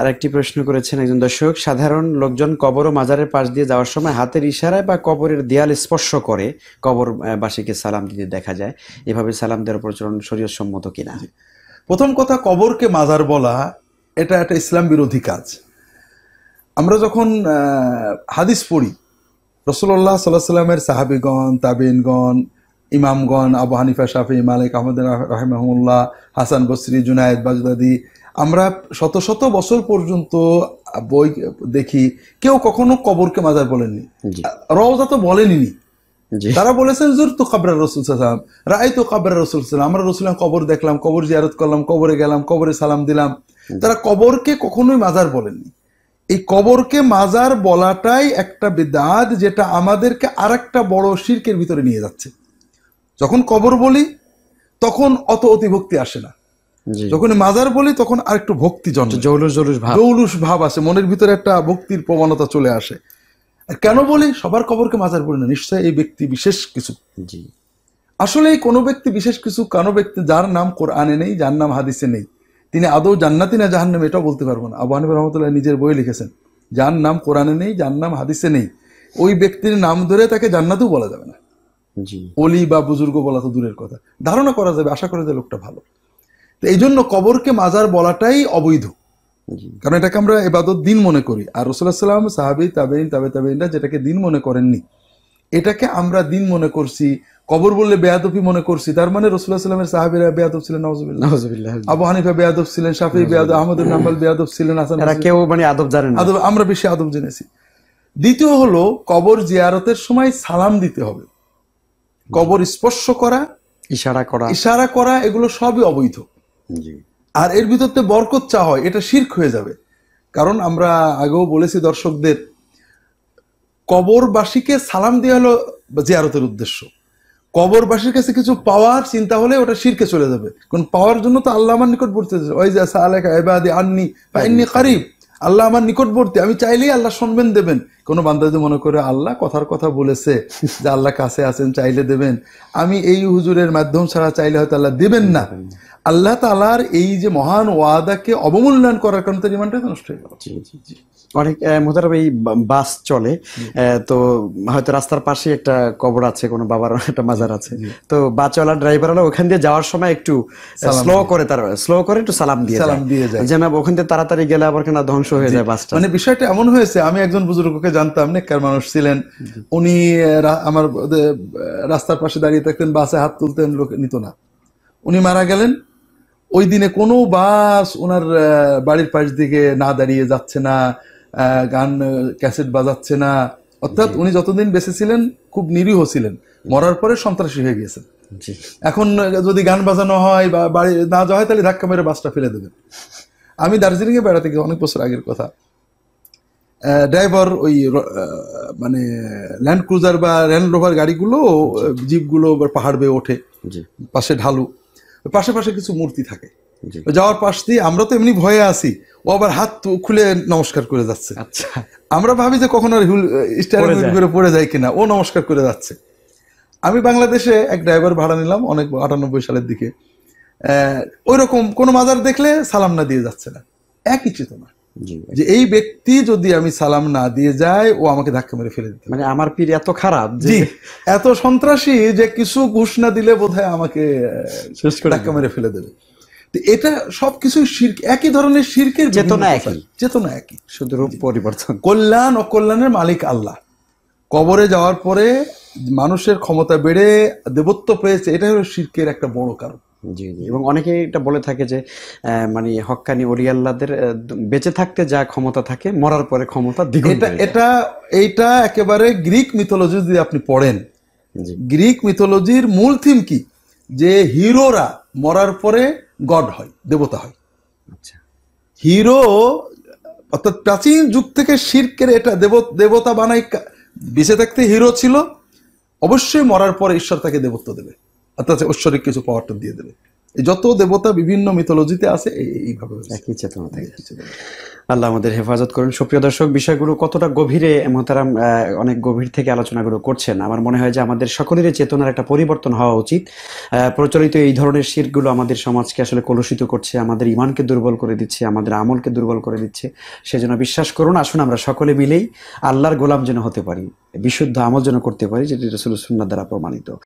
আরেকটি প্রশ্ন করেছেন একজন দর্শক সাধারণ লোকজন কবর ও মাজারের পাশ দিয়ে যাওয়ার সময় হাতের ইশারায় বা কবরের দেয়াল স্পর্শ করে কবর বাসীকে সালাম দিতে দেখা যায় এভাবে সালাম দেওয়ার প্রচলন শরীয়ত সম্মত কিনা প্রথম কথা কবরকে মাজার বলা এটা একটা ইসলাম বিরোধী কাজ আমরা যখন হাদিস পড়ি রসুল্লাহ সাল্লাহ সাল্লামের সাহাবিগণ তাবিনগণ ইমামগণ আবু হানিফা শাফি মালিক আহমদ রাহেমাহমুল্লাহ হাসান বসরি জুনায়দ বাজদাদি আমরা শত শত বছর পর্যন্ত বই দেখি কেউ কখনো কবরকে মাজার বলেননি রওজা তো বলেনি তারা বলেছেন জোর তো কাবরা রসুল সালাম রায় তো কাবরা রসুল সালাম আমরা রসুলাম কবর দেখলাম কবর জিয়ারত করলাম কবরে গেলাম কবরে সালাম দিলাম তারা কবরকে কখনোই মাজার বলেননি এই কবরকে মাজার বলাটাই একটা বেদাত যেটা আমাদেরকে আর একটা বড় শির্কের ভিতরে নিয়ে যাচ্ছে যখন কবর বলি তখন অত অতিভক্তি আসে না যখন মাজার বলি তখন আর একটু ভক্তি জন্ম জৌলুস জৌলুস ভাব জৌলুস ভাব আছে মনের ভিতরে একটা ভক্তির প্রবণতা চলে আসে কেন বলি সবার কবরকে মাজার বলি না নিশ্চয় এই ব্যক্তি বিশেষ কিছু জি আসলে এই কোনো ব্যক্তি বিশেষ কিছু কোনো ব্যক্তি যার নাম কোরআনে নেই যার নাম হাদিসে নেই তিনি আদৌ জান্নাতি না জাহান নামে এটাও বলতে পারবো না আবু হানিফ রহমতুল্লাহ নিজের বই লিখেছেন যার নাম কোরআনে নেই যার নাম হাদিসে নেই ওই ব্যক্তির নাম ধরে তাকে জান্নাতও বলা যাবে না অলি বা বুজুর্গ বলা তো দূরের কথা ধারণা করা যাবে আশা করা যায় লোকটা ভালো তো এই জন্য কবরকে মাজার বলাটাই অবৈধ কারণ এটাকে আমরা এবাদত দিন মনে করি আর রসুল্লাহ সাল্লাম সাহাবি তাবেইন তাবে তাবেইনরা যেটাকে দিন মনে করেননি এটাকে আমরা দিন মনে করছি কবর বললে বেয়াদবি মনে করছি তার মানে রসুল্লাহ সাল্লামের সাহাবিরা বেয়াদব ছিলেন আবু হানিফা বেয়াদব ছিলেন সাফি বেয়াদ আহমদুল নাম্বাল বেয়াদব ছিলেন আসান কেউ মানে আদব জানেন আদব আমরা বেশি আদব জেনেছি দ্বিতীয় হলো কবর জিয়ারতের সময় সালাম দিতে হবে কবর স্পর্শ করা ইশারা করা ইশারা করা এগুলো সবই অবৈধ আর এর ভিতরতে বরকত চা হয় এটা শির্ক হয়ে যাবে কারণ আমরা আগেও বলেছি দর্শকদের কবরবাসীকে সালাম দেওয়া হলো জিয়ারতের উদ্দেশ্য কবরবাসীর কাছে কিছু পাওয়ার চিন্তা হলে ওটা শিরকে চলে যাবে কারণ পাওয়ার জন্য তো আল্লাহ আমার নিকটবর্তী ওই যে আলেকা এবাদি আননি বা এমনি কারিব আল্লাহ আমার নিকটবর্তী আমি চাইলেই আল্লাহ শুনবেন দেবেন কোনো বান্ধব যদি মনে করে আল্লাহ কথার কথা বলেছে যে আল্লাহ কাছে আছেন চাইলে দেবেন আমি এই হুজুরের মাধ্যম ছাড়া চাইলে হয়তো আল্লাহ দেবেন না আল্লাহ তালার এই যে মহান ওয়াদাকে অবমূল্যায়ন করার কারণে তার ইমানটা নষ্ট হয়ে গেল অনেক মোতারব এই বাস চলে তো হয়তো রাস্তার পাশে একটা কবর আছে কোনো বাবার একটা মাজার আছে তো বাসওয়ালা ড্রাইভাররা ওখান দিয়ে যাওয়ার সময় একটু স্লো করে তার স্লো করে একটু সালাম দিয়ে সালাম দিয়ে যায় যেন ওখান থেকে তাড়াতাড়ি গেলে আবার কেনা ধ্বংস হয়ে যায় বাসটা মানে বিষয়টা এমন হয়েছে আমি একজন বুজুর্গকে জানতাম নেককার মানুষ ছিলেন উনি আমার রাস্তার পাশে দাঁড়িয়ে থাকতেন বাসে হাত তুলতেন লোক নিত না উনি মারা গেলেন ওই দিনে কোনো বাস ওনার বাড়ির পাশ দিকে না দাঁড়িয়ে যাচ্ছে না গান ক্যাসেট বাজাচ্ছে না অর্থাৎ উনি যতদিন বেঁচে ছিলেন খুব নিরীহ ছিলেন মরার পরে সন্ত্রাসী হয়ে গিয়েছেন এখন যদি গান বাজানো হয় বা বাড়ি না যাওয়া হয় তাহলে ধাক্কা মেরে বাসটা ফেলে দেবেন আমি দার্জিলিংয়ে বেড়াতে গিয়ে অনেক বছর আগের কথা ড্রাইভার ওই মানে ল্যান্ড ক্রুজার বা ল্যান্ড রোভার গাড়িগুলো জিপগুলো পাহাড় বেয়ে ওঠে পাশে ঢালু পাশে পাশে কিছু মূর্তি থাকে যাওয়ার পাশ দিয়ে আমরা তো এমনি ভয়ে আছি ও আবার হাত খুলে নমস্কার করে যাচ্ছে আচ্ছা আমরা ভাবি যে কখনো স্টারিং করে পড়ে যায় কিনা ও নমস্কার করে যাচ্ছে আমি বাংলাদেশে এক ড্রাইভার ভাড়া নিলাম অনেক আটানব্বই সালের দিকে ওই রকম কোনো মাজার দেখলে সালাম না দিয়ে যাচ্ছে না একই চেতনা যে এই ব্যক্তি যদি আমি সালাম না দিয়ে যাই ও আমাকে ধাক্কা মেরে ফেলে দিতে মানে আমার পীর এত খারাপ জি এত সন্ত্রাসী যে কিছু ঘুষ না দিলে বোধহয় আমাকে শেষ ধাক্কা মেরে ফেলে দেবে এটা সবকিছু শির্ক একই ধরনের শির্কের চেতনা একই চেতনা একই শুধু রূপ পরিবর্তন কল্যাণ কল্যাণের মালিক আল্লাহ কবরে যাওয়ার পরে মানুষের ক্ষমতা বেড়ে দেবত্ব পেয়েছে এটা হলো শির্কের একটা বড় কারণ জি জি এবং অনেকে এটা বলে থাকে যে মানে হক্কানি ওলিয়াল্লাদের বেঁচে থাকতে যা ক্ষমতা থাকে মরার পরে ক্ষমতা দ্বিগুণ এটা এটা এইটা একেবারে গ্রিক মিথোলজি যদি আপনি পড়েন গ্রিক মিথোলজির মূল থিম কি যে হিরোরা মরার পরে গড হয় দেবতা হয় আচ্ছা হিরো অর্থাৎ প্রাচীন যুগ থেকে শির্কের এটা দেব দেবতা বানাই বেঁচে থাকতে হিরো ছিল অবশ্যই মরার পরে ঈশ্বর তাকে দেবত্ব দেবে আর তাতে ঐশ্বরিক কিছু পাওয়ারটা দিয়ে দেবে যত দেবতা বিভিন্ন মিথোলজিতে আছে এইভাবে একই চেতনা আল্লাহ আমাদের হেফাজত করেন সুপ্রিয় দর্শক বিষয়গুলো কতটা গভীরে মহতারাম অনেক গভীর থেকে আলোচনাগুলো করছেন আমার মনে হয় যে আমাদের সকলেরই চেতনার একটা পরিবর্তন হওয়া উচিত প্রচলিত এই ধরনের শিরগুলো আমাদের সমাজকে আসলে কলুষিত করছে আমাদের ইমানকে দুর্বল করে দিচ্ছে আমাদের আমলকে দুর্বল করে দিচ্ছে সেজন্য বিশ্বাস করুন আসুন আমরা সকলে মিলেই আল্লাহর গোলাম যেন হতে পারি বিশুদ্ধ আমল যেন করতে পারি যেটি রসুল সুন্না দ্বারা প্রমাণিত